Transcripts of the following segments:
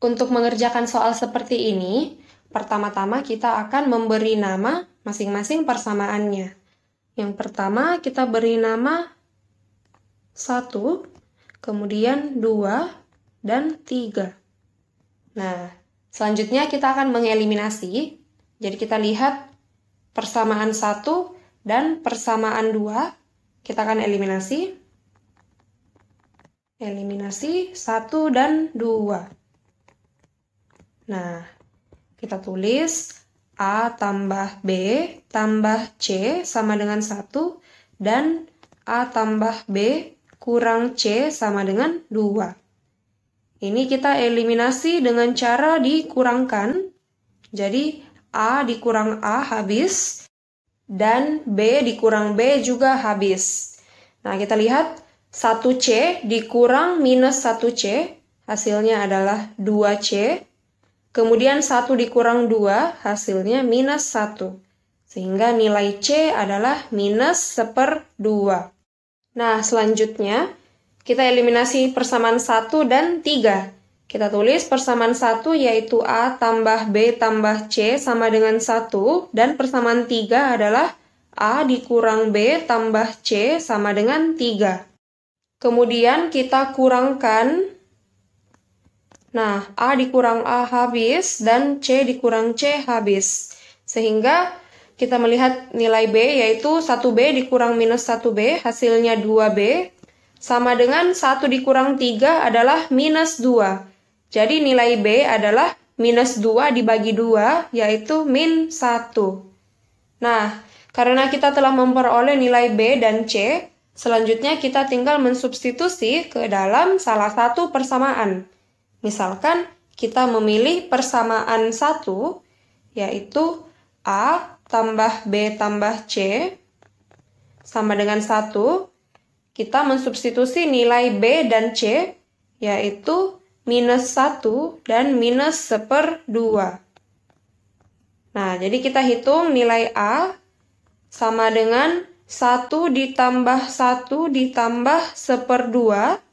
Untuk mengerjakan soal seperti ini, pertama-tama kita akan memberi nama masing-masing persamaannya. Yang pertama kita beri nama 1, kemudian 2, dan 3. Nah, selanjutnya kita akan mengeliminasi. Jadi kita lihat persamaan 1 dan persamaan 2. Kita akan eliminasi. Eliminasi 1 dan 2. Nah, kita tulis A tambah B tambah C sama dengan 1 dan A tambah B kurang C sama dengan 2. Ini kita eliminasi dengan cara dikurangkan. Jadi A dikurang A habis dan B dikurang B juga habis. Nah, kita lihat 1C dikurang minus 1C hasilnya adalah 2C Kemudian 1 dikurang 2 hasilnya minus 1. Sehingga nilai C adalah minus 1 per 2. Nah, selanjutnya kita eliminasi persamaan 1 dan 3. Kita tulis persamaan 1 yaitu A tambah B tambah C sama dengan 1 dan persamaan 3 adalah A dikurang B tambah C sama dengan 3. Kemudian kita kurangkan Nah, A dikurang A habis dan C dikurang C habis. Sehingga kita melihat nilai B yaitu 1B dikurang minus 1B hasilnya 2B sama dengan 1 dikurang 3 adalah minus 2. Jadi nilai B adalah minus 2 dibagi 2 yaitu min 1. Nah, karena kita telah memperoleh nilai B dan C, selanjutnya kita tinggal mensubstitusi ke dalam salah satu persamaan. Misalkan kita memilih persamaan 1 yaitu A tambah B tambah C sama dengan 1. Kita mensubstitusi nilai B dan C yaitu minus 1 dan minus 1 per 2. Nah, jadi kita hitung nilai A sama dengan 1 ditambah 1 ditambah 1 per 2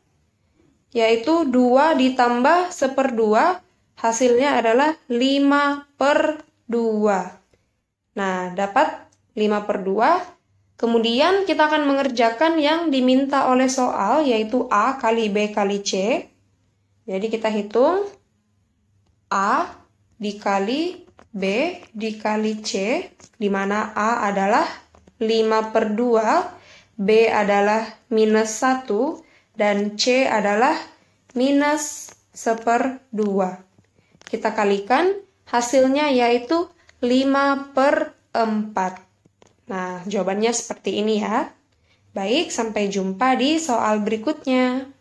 yaitu 2 ditambah 1 per 2, hasilnya adalah 5 per 2. Nah, dapat 5 per 2. Kemudian kita akan mengerjakan yang diminta oleh soal yaitu A kali B kali C. Jadi kita hitung A dikali B dikali C, di mana A adalah 5 per 2, B adalah minus 1, dan C adalah minus seper 2. Kita kalikan hasilnya yaitu 5 per 4. Nah, jawabannya seperti ini ya. Baik, sampai jumpa di soal berikutnya.